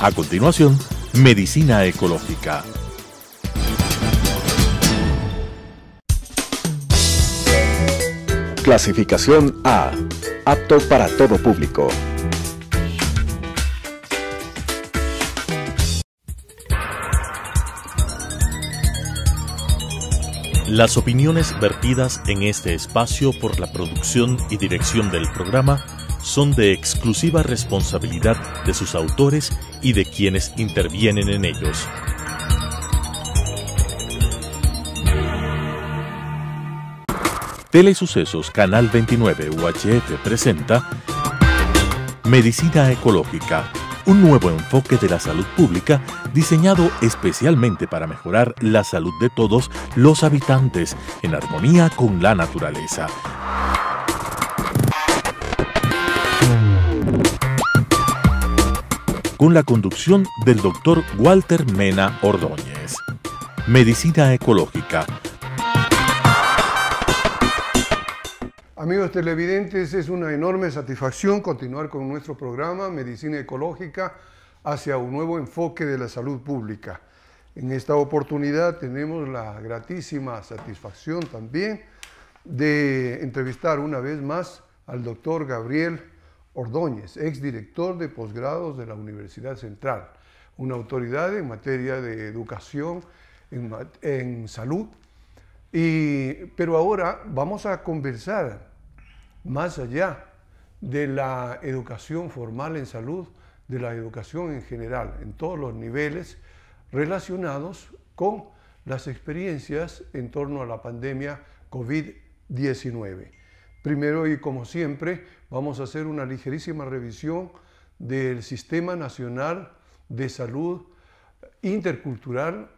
A continuación, Medicina Ecológica. Clasificación A. Apto para todo público. Las opiniones vertidas en este espacio por la producción y dirección del programa son de exclusiva responsabilidad de sus autores y de quienes intervienen en ellos. Telesucesos Canal 29 UHF presenta Medicina Ecológica, un nuevo enfoque de la salud pública diseñado especialmente para mejorar la salud de todos los habitantes en armonía con la naturaleza con la conducción del doctor Walter Mena Ordóñez. Medicina Ecológica. Amigos televidentes, es una enorme satisfacción continuar con nuestro programa Medicina Ecológica hacia un nuevo enfoque de la salud pública. En esta oportunidad tenemos la gratísima satisfacción también de entrevistar una vez más al doctor Gabriel Ordóñez, exdirector de posgrados de la Universidad Central, una autoridad en materia de educación, en, salud. pero ahora vamos a conversar más allá de la educación formal en salud, de la educación en general, en todos los niveles relacionados con las experiencias en torno a la pandemia COVID-19. Primero y como siempre, vamos a hacer una ligerísima revisión del Sistema Nacional de Salud Intercultural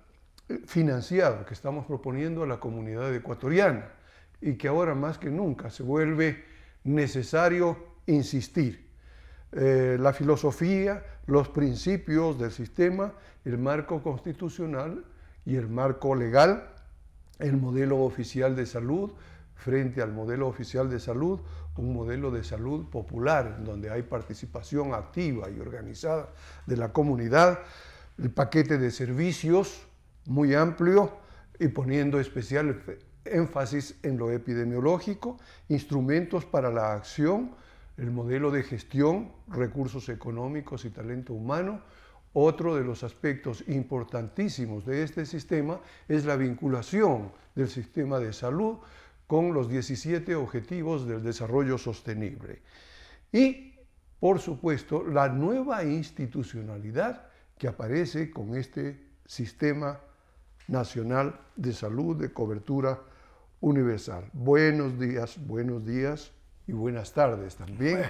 eh, financiado que estamos proponiendo a la comunidad ecuatoriana y que ahora más que nunca se vuelve necesario insistir. Eh, la filosofía, los principios del sistema, el marco constitucional y el marco legal, el modelo oficial de salud, frente al modelo oficial de salud, un modelo de salud popular, donde hay participación activa y organizada de la comunidad, el paquete de servicios muy amplio y poniendo especial énfasis en lo epidemiológico, instrumentos para la acción, el modelo de gestión, recursos económicos y talento humano, otro de los aspectos importantísimos de este sistema es la vinculación del sistema de salud con los 17 Objetivos del Desarrollo Sostenible. Y, por supuesto, la nueva institucionalidad que aparece con este Sistema Nacional de Salud de Cobertura Universal. Buenos días, buenos días y buenas tardes también.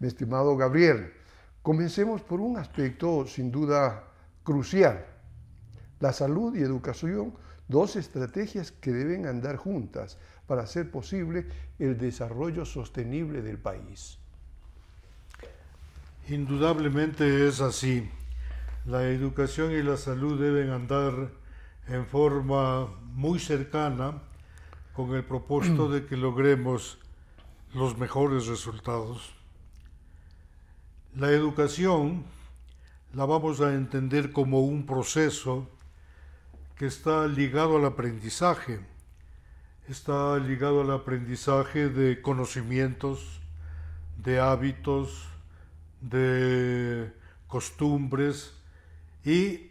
Mi estimado Gabriel, comencemos por un aspecto sin duda crucial. La salud y educación Dos estrategias que deben andar juntas para hacer posible el desarrollo sostenible del país. Indudablemente es así. La educación y la salud deben andar en forma muy cercana con el propósito de que logremos los mejores resultados. La educación la vamos a entender como un proceso que está ligado al aprendizaje, está ligado al aprendizaje de conocimientos, de hábitos, de costumbres y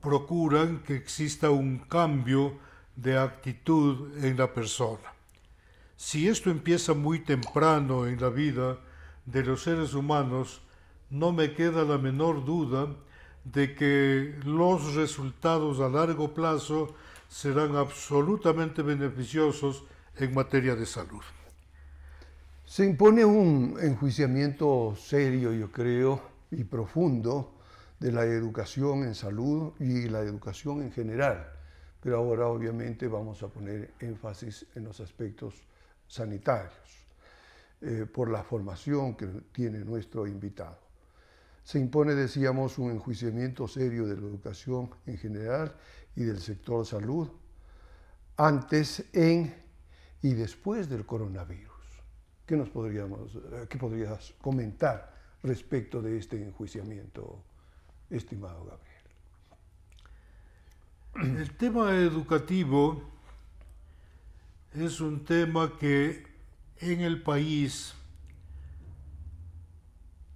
procuran que exista un cambio de actitud en la persona. Si esto empieza muy temprano en la vida de los seres humanos, no me queda la menor duda de que los resultados a largo plazo serán absolutamente beneficiosos en materia de salud. Se impone un enjuiciamiento serio, yo creo, y profundo de la educación en salud y la educación en general. Pero ahora obviamente vamos a poner énfasis en los aspectos sanitarios, eh, por la formación que tiene nuestro invitado se impone, decíamos, un enjuiciamiento serio de la educación en general y del sector salud antes, en y después del coronavirus. ¿Qué nos podríamos, eh, qué podrías comentar respecto de este enjuiciamiento, estimado Gabriel? El tema educativo es un tema que en el país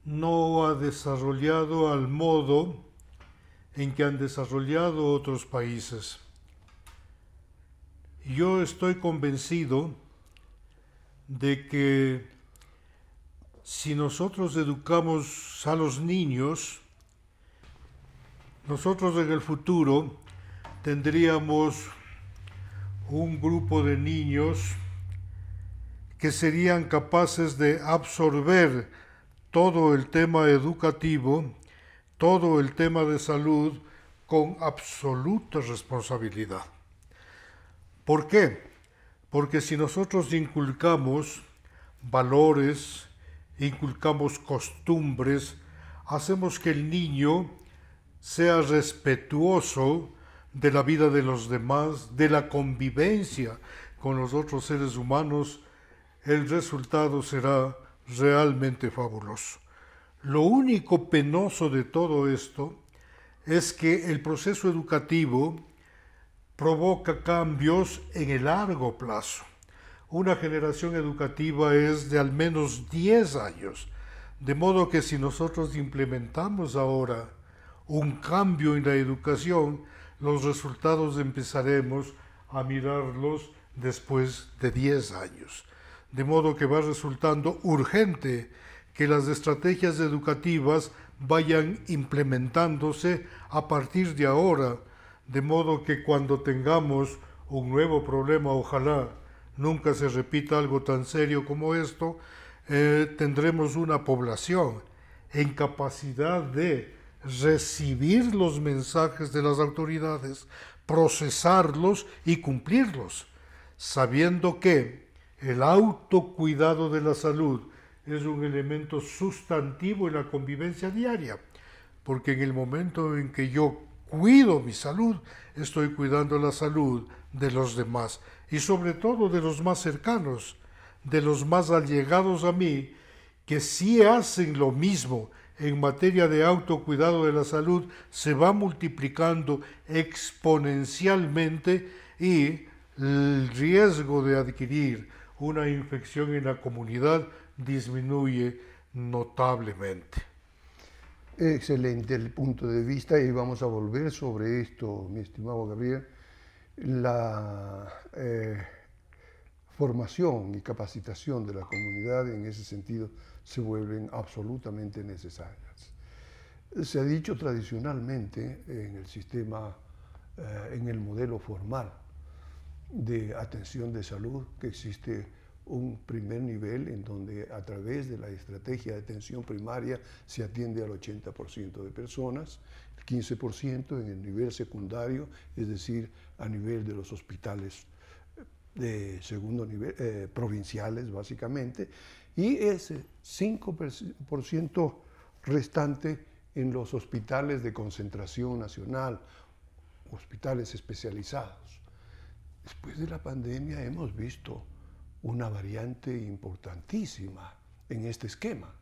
no ha desarrollado al modo en que han desarrollado otros países. Yo estoy convencido de que si nosotros educamos a los niños, nosotros en el futuro tendríamos un grupo de niños que serían capaces de absorber todo el tema educativo, todo el tema de salud con absoluta responsabilidad. ¿Por qué? Porque si nosotros inculcamos valores, inculcamos costumbres, hacemos que el niño sea respetuoso de la vida de los demás, de la convivencia con los otros seres humanos, el resultado será realmente fabuloso. Lo único penoso de todo esto es que el proceso educativo provoca cambios en el largo plazo. Una generación educativa es de al menos 10 años, de modo que si nosotros implementamos ahora un cambio en la educación, los resultados empezaremos a mirarlos después de 10 años de modo que va resultando urgente que las estrategias educativas vayan implementándose a partir de ahora, de modo que cuando tengamos un nuevo problema, ojalá nunca se repita algo tan serio como esto, eh, tendremos una población en capacidad de recibir los mensajes de las autoridades, procesarlos y cumplirlos, sabiendo que el autocuidado de la salud es un elemento sustantivo en la convivencia diaria, porque en el momento en que yo cuido mi salud, estoy cuidando la salud de los demás y sobre todo de los más cercanos, de los más allegados a mí, que si hacen lo mismo en materia de autocuidado de la salud, se va multiplicando exponencialmente y el riesgo de adquirir una infección en la comunidad disminuye notablemente. Excelente el punto de vista y vamos a volver sobre esto, mi estimado Gabriel, la eh, formación y capacitación de la comunidad en ese sentido se vuelven absolutamente necesarias. Se ha dicho tradicionalmente en el sistema, eh, en el modelo formal, de atención de salud, que existe un primer nivel en donde a través de la estrategia de atención primaria se atiende al 80% de personas, el 15% en el nivel secundario, es decir, a nivel de los hospitales eh, de segundo nivel, eh, provinciales básicamente, y ese 5% restante en los hospitales de concentración nacional, hospitales especializados. Después de la pandemia hemos visto una variante importantísima en este esquema.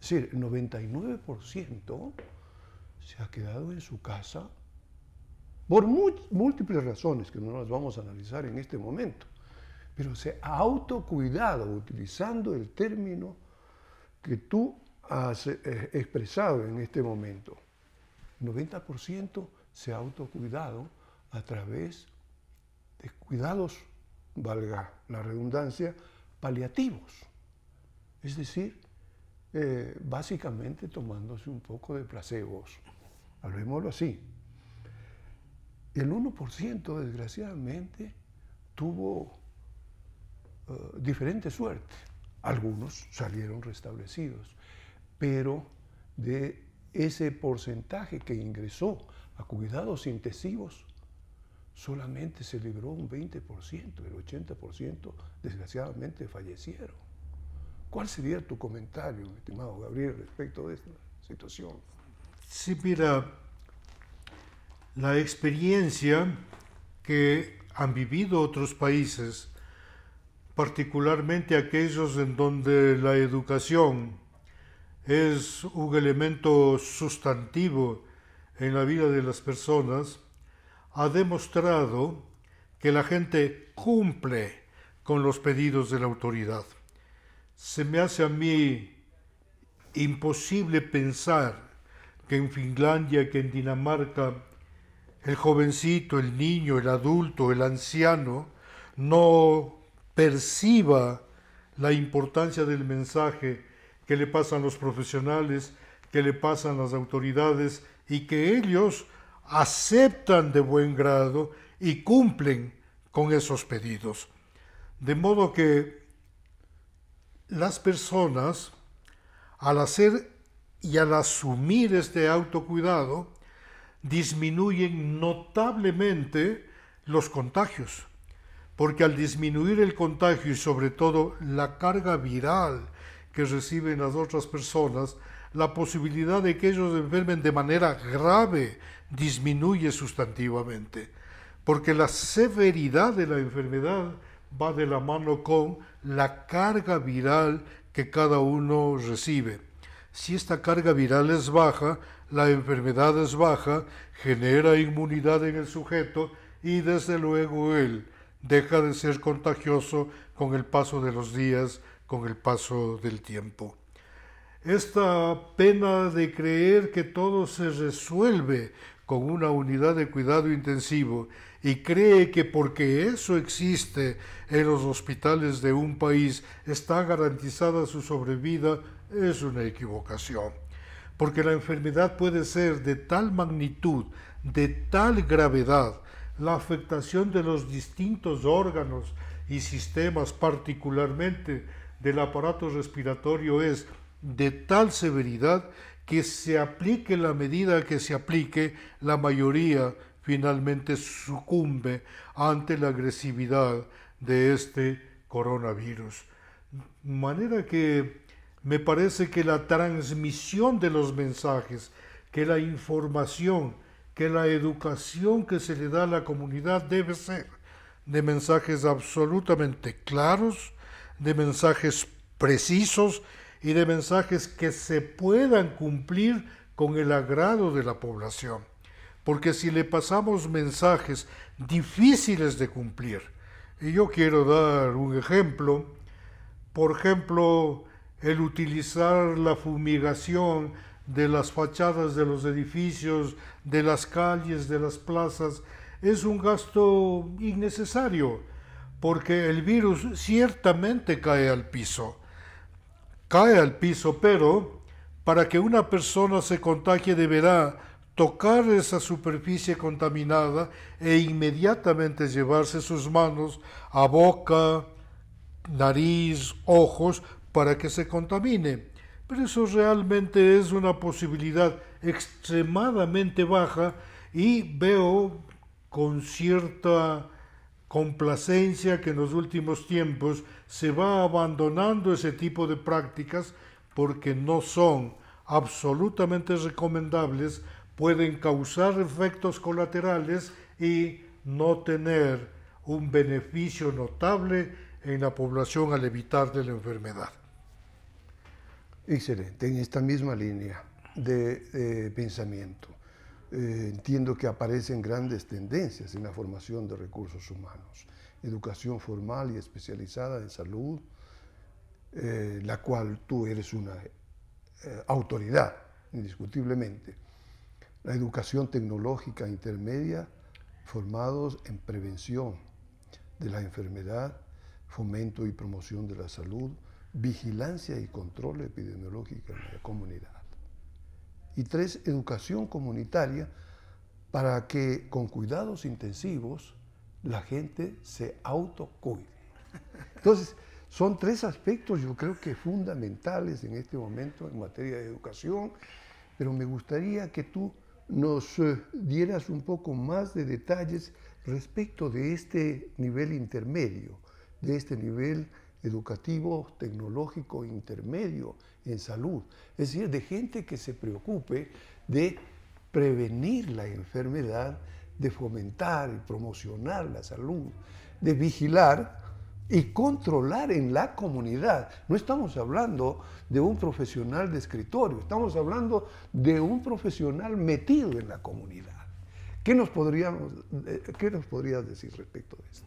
Es decir, el 99% se ha quedado en su casa por múltiples razones que no las vamos a analizar en este momento, pero se ha autocuidado utilizando el término que tú has eh, expresado en este momento. 90% se ha autocuidado a través cuidados, valga la redundancia, paliativos. Es decir, eh, básicamente tomándose un poco de placebos. Hablemoslo así. El 1%, desgraciadamente, tuvo eh, diferente suerte. Algunos salieron restablecidos, pero de ese porcentaje que ingresó a cuidados intensivos, solamente se libró un 20%, el 80% desgraciadamente fallecieron. ¿Cuál sería tu comentario, estimado Gabriel, respecto de esta situación? Sí, mira, la experiencia que han vivido otros países, particularmente aquellos en donde la educación es un elemento sustantivo en la vida de las personas, ha demostrado que la gente cumple con los pedidos de la autoridad. Se me hace a mí imposible pensar que en Finlandia, que en Dinamarca, el jovencito, el niño, el adulto, el anciano, no perciba la importancia del mensaje que le pasan los profesionales, que le pasan las autoridades y que ellos aceptan de buen grado y cumplen con esos pedidos. De modo que las personas, al hacer y al asumir este autocuidado, disminuyen notablemente los contagios, porque al disminuir el contagio y sobre todo la carga viral que reciben las otras personas, la posibilidad de que ellos enfermen de manera grave disminuye sustantivamente, porque la severidad de la enfermedad va de la mano con la carga viral que cada uno recibe. Si esta carga viral es baja, la enfermedad es baja, genera inmunidad en el sujeto y desde luego él deja de ser contagioso con el paso de los días, con el paso del tiempo esta pena de creer que todo se resuelve con una unidad de cuidado intensivo y cree que porque eso existe en los hospitales de un país está garantizada su sobrevida, es una equivocación. Porque la enfermedad puede ser de tal magnitud, de tal gravedad, la afectación de los distintos órganos y sistemas, particularmente del aparato respiratorio, es de tal severidad que se aplique la medida que se aplique, la mayoría finalmente sucumbe ante la agresividad de este coronavirus. De Manera que me parece que la transmisión de los mensajes, que la información, que la educación que se le da a la comunidad debe ser de mensajes absolutamente claros, de mensajes precisos, y de mensajes que se puedan cumplir con el agrado de la población. Porque si le pasamos mensajes difíciles de cumplir, y yo quiero dar un ejemplo, por ejemplo, el utilizar la fumigación de las fachadas de los edificios, de las calles, de las plazas, es un gasto innecesario, porque el virus ciertamente cae al piso cae al piso, pero para que una persona se contagie deberá tocar esa superficie contaminada e inmediatamente llevarse sus manos a boca, nariz, ojos, para que se contamine. Pero eso realmente es una posibilidad extremadamente baja y veo con cierta complacencia que en los últimos tiempos se va abandonando ese tipo de prácticas porque no son absolutamente recomendables, pueden causar efectos colaterales y no tener un beneficio notable en la población al evitar de la enfermedad. Excelente, en esta misma línea de eh, pensamiento. Eh, entiendo que aparecen grandes tendencias en la formación de recursos humanos. Educación formal y especializada en salud, eh, la cual tú eres una eh, autoridad, indiscutiblemente. La educación tecnológica intermedia, formados en prevención de la enfermedad, fomento y promoción de la salud, vigilancia y control epidemiológico en la comunidad y tres, educación comunitaria para que con cuidados intensivos la gente se autocuide. Entonces, son tres aspectos yo creo que fundamentales en este momento en materia de educación, pero me gustaría que tú nos eh, dieras un poco más de detalles respecto de este nivel intermedio, de este nivel educativo, tecnológico, intermedio, en salud. Es decir, de gente que se preocupe de prevenir la enfermedad, de fomentar y promocionar la salud, de vigilar y controlar en la comunidad. No estamos hablando de un profesional de escritorio, estamos hablando de un profesional metido en la comunidad. ¿Qué nos, podríamos, eh, nos podrías decir respecto de esto?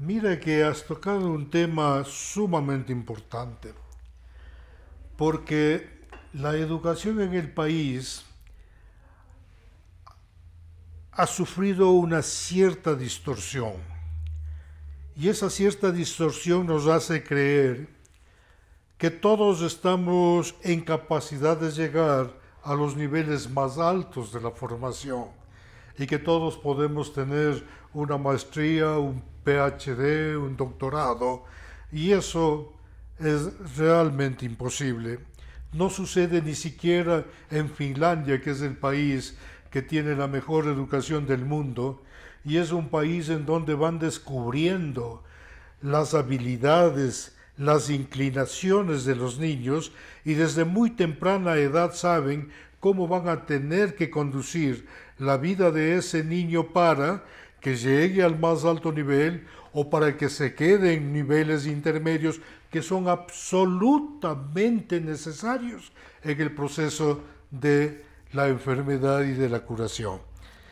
Mira que has tocado un tema sumamente importante, porque la educación en el país ha sufrido una cierta distorsión. Y esa cierta distorsión nos hace creer que todos estamos en capacidad de llegar a los niveles más altos de la formación y que todos podemos tener una maestría, un un doctorado, y eso es realmente imposible. No sucede ni siquiera en Finlandia, que es el país que tiene la mejor educación del mundo, y es un país en donde van descubriendo las habilidades, las inclinaciones de los niños y desde muy temprana edad saben cómo van a tener que conducir la vida de ese niño para que llegue al más alto nivel o para que se quede en niveles intermedios que son absolutamente necesarios en el proceso de la enfermedad y de la curación.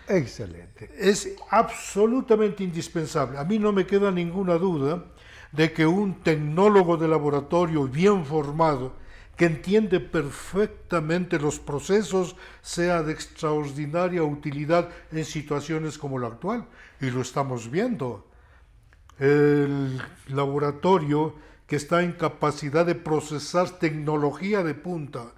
Excelente. Es absolutamente indispensable. A mí no me queda ninguna duda de que un tecnólogo de laboratorio bien formado, que entiende perfectamente los procesos, sea de extraordinaria utilidad en situaciones como la actual, y lo estamos viendo. El laboratorio que está en capacidad de procesar tecnología de punta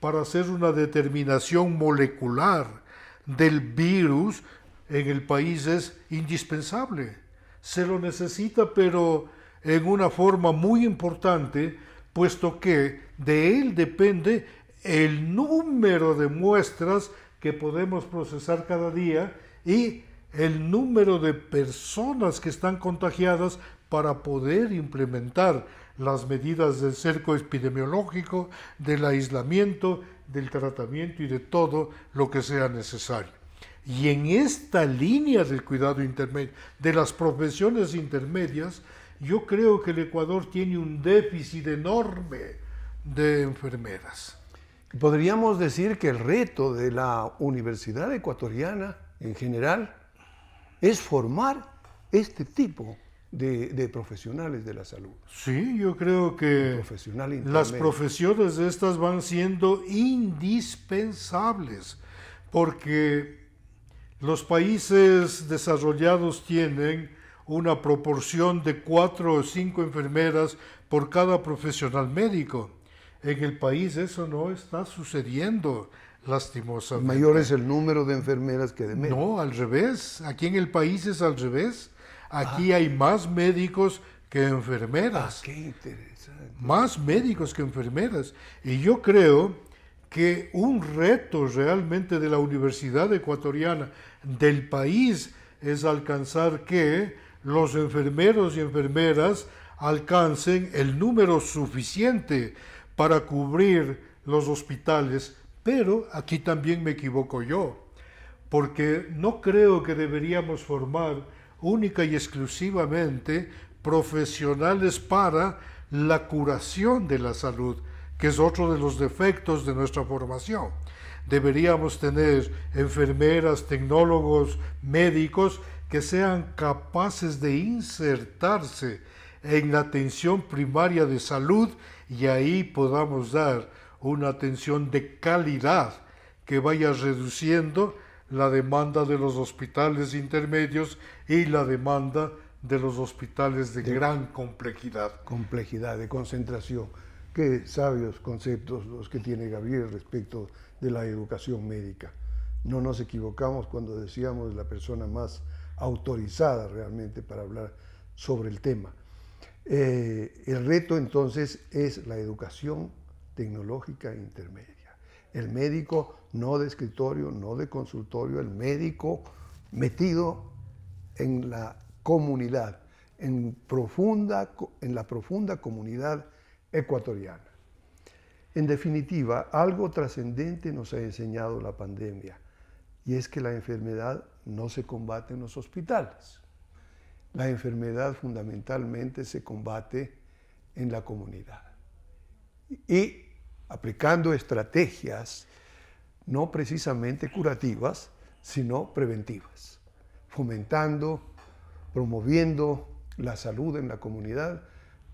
para hacer una determinación molecular del virus en el país es indispensable. Se lo necesita, pero en una forma muy importante puesto que de él depende el número de muestras que podemos procesar cada día y el número de personas que están contagiadas para poder implementar las medidas del cerco epidemiológico, del aislamiento, del tratamiento y de todo lo que sea necesario. Y en esta línea del cuidado intermedio, de las profesiones intermedias, yo creo que el Ecuador tiene un déficit enorme de enfermeras. Podríamos decir que el reto de la universidad ecuatoriana en general es formar este tipo de, profesionales de la salud. Sí, yo creo que las profesiones de estas van siendo indispensables porque los países desarrollados tienen una proporción de cuatro o cinco enfermeras por cada profesional médico. En el país eso no está sucediendo, lastimosamente. Mayor es el número de enfermeras que de médicos. No, al revés. Aquí en el país es al revés. Aquí ah. hay más médicos que enfermeras. Ah, qué interesante. Más médicos que enfermeras. Y yo creo que un reto realmente de la Universidad Ecuatoriana, del país, es alcanzar que los enfermeros y enfermeras alcancen el número suficiente para cubrir los hospitales, pero aquí también me equivoco yo, porque no creo que deberíamos formar única y exclusivamente profesionales para la curación de la salud que es otro de los defectos de nuestra formación. Deberíamos tener enfermeras, tecnólogos, médicos que sean capaces de insertarse en la atención primaria de salud y ahí podamos dar una atención de calidad que vaya reduciendo la demanda de los hospitales intermedios y la demanda de los hospitales de, gran complejidad. Complejidad, de concentración. Qué sabios conceptos los que tiene Gabriel respecto de la educación médica. No nos equivocamos cuando decíamos la persona más autorizada realmente para hablar sobre el tema. Eh, el reto entonces es la educación tecnológica intermedia. El médico no de escritorio, no de consultorio, el médico metido en la comunidad, en, profunda, en la profunda comunidad ecuatoriana. En definitiva, algo trascendente nos ha enseñado la pandemia y es que la enfermedad no se combate en los hospitales. La enfermedad fundamentalmente se combate en la comunidad. Y aplicando estrategias no precisamente curativas, sino preventivas, fomentando, promoviendo la salud en la comunidad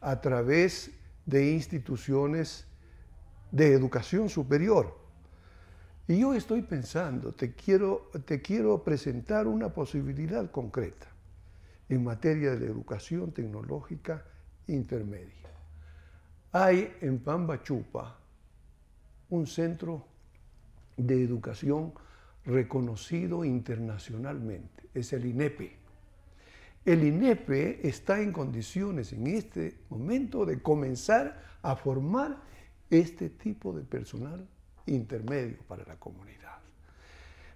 a través de instituciones de educación superior. Y yo estoy pensando, te quiero, te quiero presentar una posibilidad concreta en materia de educación tecnológica intermedia. Hay en Chupa un centro de educación reconocido internacionalmente, es el INEPE el INEPE está en condiciones en este momento de comenzar a formar este tipo de personal intermedio para la comunidad.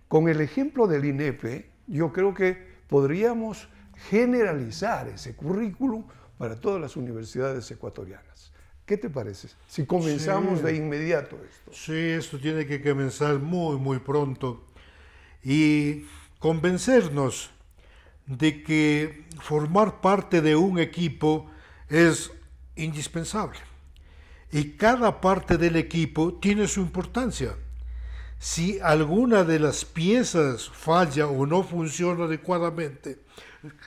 Con el ejemplo del INEPE, yo creo que podríamos generalizar ese currículum para todas las universidades ecuatorianas. ¿Qué te parece? Si comenzamos de inmediato esto. Sí, esto tiene que comenzar muy, muy pronto. Y convencernos de que formar parte de un equipo es indispensable. Y cada parte del equipo tiene su importancia. Si alguna de las piezas falla o no funciona adecuadamente,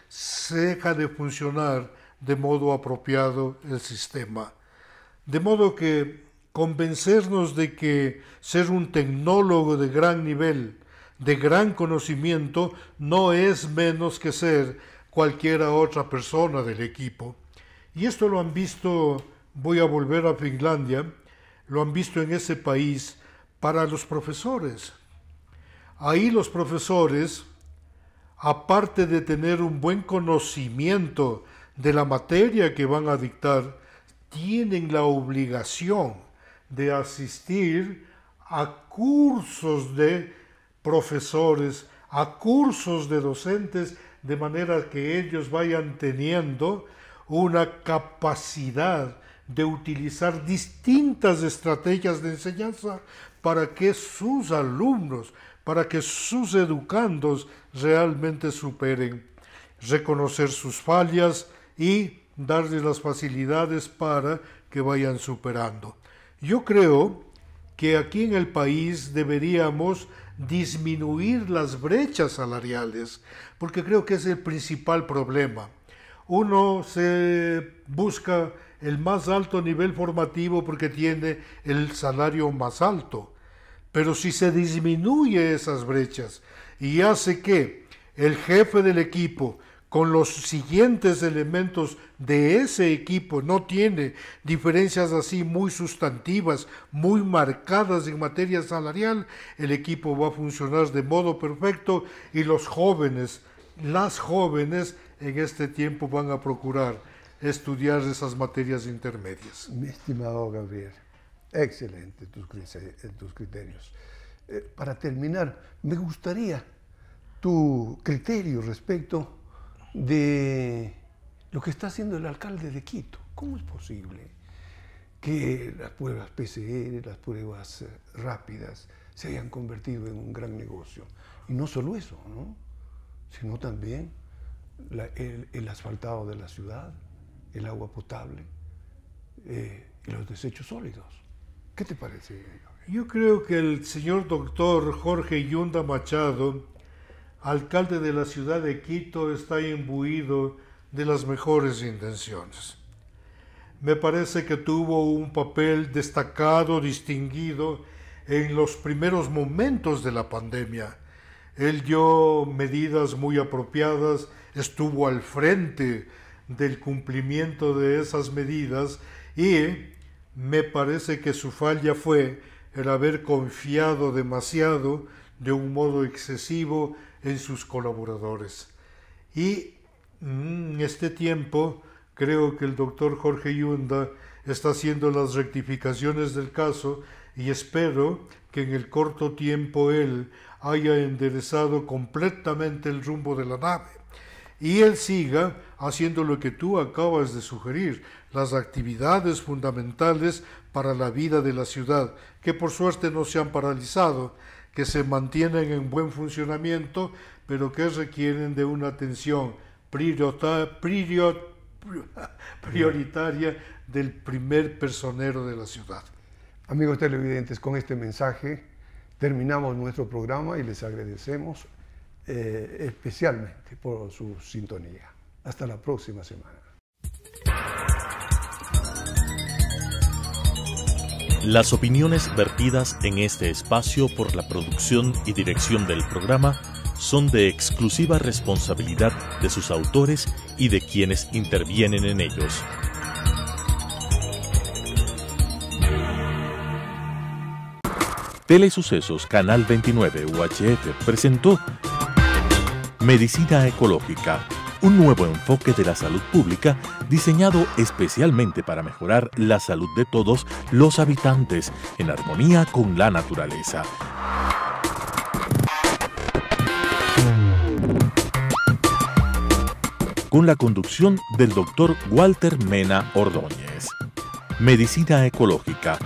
se deja de funcionar de modo apropiado el sistema. De modo que convencernos de que ser un tecnólogo de gran nivel de gran conocimiento no es menos que ser cualquiera otra persona del equipo. Y esto lo han visto, voy a volver a Finlandia, lo han visto en ese país para los profesores. Ahí los profesores, aparte de tener un buen conocimiento de la materia que van a dictar, tienen la obligación de asistir a cursos de profesores, a cursos de docentes, de manera que ellos vayan teniendo una capacidad de utilizar distintas estrategias de enseñanza para que sus alumnos, para que sus educandos realmente superen, reconocer sus fallas y darles las facilidades para que vayan superando. Yo creo que aquí en el país deberíamos disminuir las brechas salariales, porque creo que es el principal problema. Uno se busca el más alto nivel formativo porque tiene el salario más alto, pero si se disminuye esas brechas y hace que el jefe del equipo con los siguientes elementos de ese equipo no tiene diferencias así muy sustantivas, muy marcadas en materia salarial, el equipo va a funcionar de modo perfecto y los jóvenes, las jóvenes en este tiempo van a procurar estudiar esas materias intermedias. Mi estimado Gabriel, excelente tus, criterios. Eh, para terminar, me gustaría tu criterio respecto de lo que está haciendo el alcalde de Quito. ¿Cómo es posible que las pruebas PCR, las pruebas eh, rápidas, se hayan convertido en un gran negocio? Y no solo eso, ¿no? sino también el, asfaltado de la ciudad, el agua potable eh, y los desechos sólidos. ¿Qué te parece? Yo creo que el señor doctor Jorge Yunda Machado alcalde de la ciudad de Quito, está imbuido de las mejores intenciones. Me parece que tuvo un papel destacado, distinguido, en los primeros momentos de la pandemia. Él dio medidas muy apropiadas, estuvo al frente del cumplimiento de esas medidas y me parece que su falla fue el haber confiado demasiado, de un modo excesivo, en sus colaboradores. Y en mm, este tiempo creo que el doctor Jorge Yunda está haciendo las rectificaciones del caso y espero que en el corto tiempo él haya enderezado completamente el rumbo de la nave y él siga haciendo lo que tú acabas de sugerir, las actividades fundamentales para la vida de la ciudad, que por suerte no se han paralizado, que se mantienen en buen funcionamiento, pero que requieren de una atención prioritaria del primer personero de la ciudad. Amigos televidentes, con este mensaje terminamos nuestro programa y les agradecemos eh, especialmente por su sintonía. Hasta la próxima semana. Las opiniones vertidas en este espacio por la producción y dirección del programa son de exclusiva responsabilidad de sus autores y de quienes intervienen en ellos. Telesucesos Canal 29 UHF presentó Medicina Ecológica un nuevo enfoque de la salud pública diseñado especialmente para mejorar la salud de todos los habitantes en armonía con la naturaleza. Con la conducción del doctor Walter Mena Ordóñez. Medicina ecológica